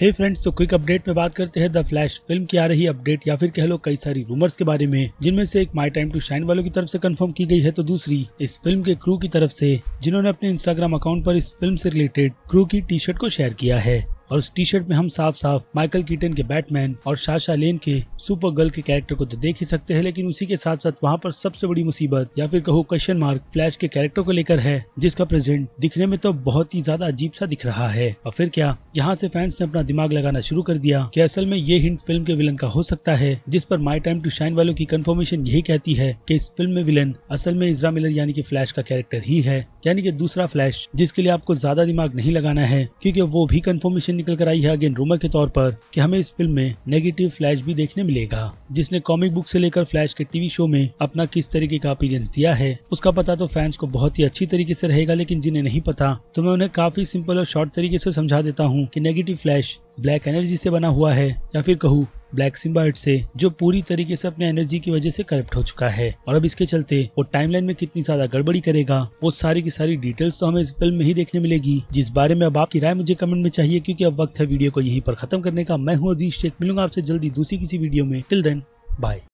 हे friends तो quick update में बात करते हैं द फ्लैश फिल्म की आ रही अपडेट या फिर कह लो कई सारी रूमर्स के बारे में जिनमें से एक माई टाइम टू शाइन वालों की तरफ से कंफर्म की गई है तो दूसरी इस फिल्म के क्रू की तरफ से जिन्होंने अपने इंस्टाग्राम अकाउंट पर इस फिल्म से रिलेटेड क्रू की टी शर्ट को शेयर किया है और उस टी शर्ट में हम साफ साफ माइकल कीटन के बैटमैन और शाशा लेन के सुपर गर्ल के कैरेक्टर को तो देख ही सकते हैं लेकिन उसी के साथ साथ वहाँ पर सबसे बड़ी मुसीबत या फिर कहो क्वेश्चन मार्क फ्लैश के कैरेक्टर को लेकर है जिसका प्रेजेंट दिखने में तो बहुत ही ज्यादा अजीब सा दिख रहा है और फिर क्या यहाँ से फैंस ने अपना दिमाग लगाना शुरू कर दिया की असल में ये हिंट फिल्म के विलन का हो सकता है जिस पर माई टाइम टू शाइन वालों की कन्फर्मेशन यही कहती है की इस फिल्म में विलन असल में इजरा मिलर यानी की फ्लैश का कैरेक्टर ही है यानी की दूसरा फ्लैश जिसके लिए आपको ज्यादा दिमाग नहीं लगाना है क्यूँकी वो भी कन्फर्मेशन निकल कर आई है अगेन रूमर के तौर पर कि हमें इस फिल्म में नेगेटिव फ्लैश भी देखने मिलेगा जिसने कॉमिक बुक से लेकर फ्लैश के टीवी शो में अपना किस तरीके का अपीरियंस दिया है उसका पता तो फैंस को बहुत ही अच्छी तरीके से रहेगा लेकिन जिन्हें नहीं पता तो मैं उन्हें काफी सिंपल और शॉर्ट तरीके से समझा देता हूँ की नेगेटिव फ्लैश ब्लैक एनर्जी से बना हुआ है या फिर कहूँ ब्लैक सिम्बाइट से जो पूरी तरीके से अपने एनर्जी की वजह से करप्ट हो चुका है और अब इसके चलते वो टाइमलाइन में कितनी ज्यादा गड़बड़ी करेगा वो सारी की सारी डिटेल्स तो हमें इस फिल्म में ही देखने मिलेगी जिस बारे में अब आपकी राय मुझे कमेंट में चाहिए क्योंकि अब वक्त है वीडियो को यहीं पर खत्म करने का मैं हूँ अजीज शेख मिलूंगा आपसे जल्दी दूसरी किसी वीडियो में टिल देन बाय